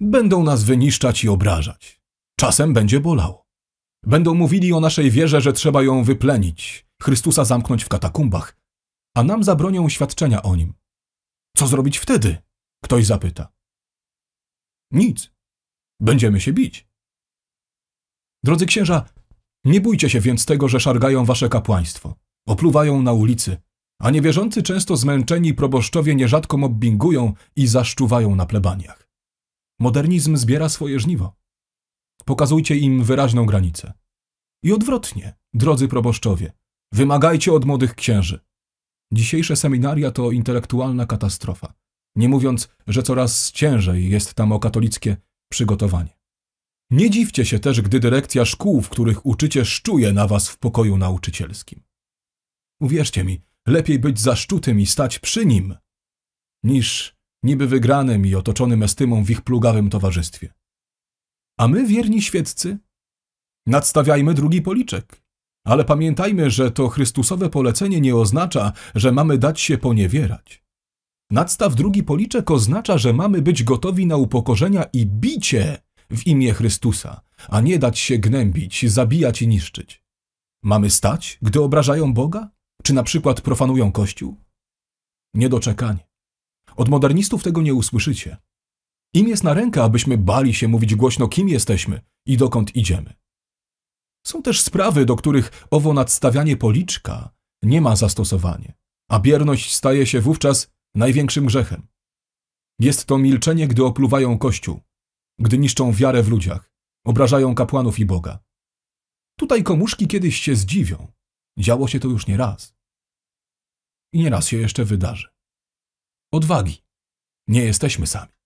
Będą nas wyniszczać i obrażać. Czasem będzie bolało. Będą mówili o naszej wierze, że trzeba ją wyplenić, Chrystusa zamknąć w katakumbach, a nam zabronią świadczenia o nim. Co zrobić wtedy? Ktoś zapyta. Nic. Będziemy się bić. Drodzy księża, nie bójcie się więc tego, że szargają wasze kapłaństwo, opluwają na ulicy, a niewierzący często zmęczeni proboszczowie nierzadko mobbingują i zaszczuwają na plebaniach. Modernizm zbiera swoje żniwo. Pokazujcie im wyraźną granicę. I odwrotnie, drodzy proboszczowie, wymagajcie od młodych księży. Dzisiejsze seminaria to intelektualna katastrofa, nie mówiąc, że coraz ciężej jest tam o katolickie przygotowanie. Nie dziwcie się też, gdy dyrekcja szkół, w których uczycie, szczuje na was w pokoju nauczycielskim. Uwierzcie mi, lepiej być zaszczutym i stać przy nim, niż niby wygranym i otoczonym estymą w ich plugawym towarzystwie. A my, wierni świeccy, nadstawiajmy drugi policzek. Ale pamiętajmy, że to Chrystusowe polecenie nie oznacza, że mamy dać się poniewierać. Nadstaw drugi policzek oznacza, że mamy być gotowi na upokorzenia i bicie w imię Chrystusa, a nie dać się gnębić, zabijać i niszczyć. Mamy stać, gdy obrażają Boga? Czy na przykład profanują Kościół? Niedoczekanie. Od modernistów tego nie usłyszycie. Im jest na rękę, abyśmy bali się mówić głośno, kim jesteśmy i dokąd idziemy. Są też sprawy, do których owo nadstawianie policzka nie ma zastosowania, a bierność staje się wówczas największym grzechem. Jest to milczenie, gdy opluwają Kościół, gdy niszczą wiarę w ludziach, obrażają kapłanów i Boga. Tutaj komuszki kiedyś się zdziwią. Działo się to już nie raz. I nieraz się jeszcze wydarzy odwagi. Nie jesteśmy sami.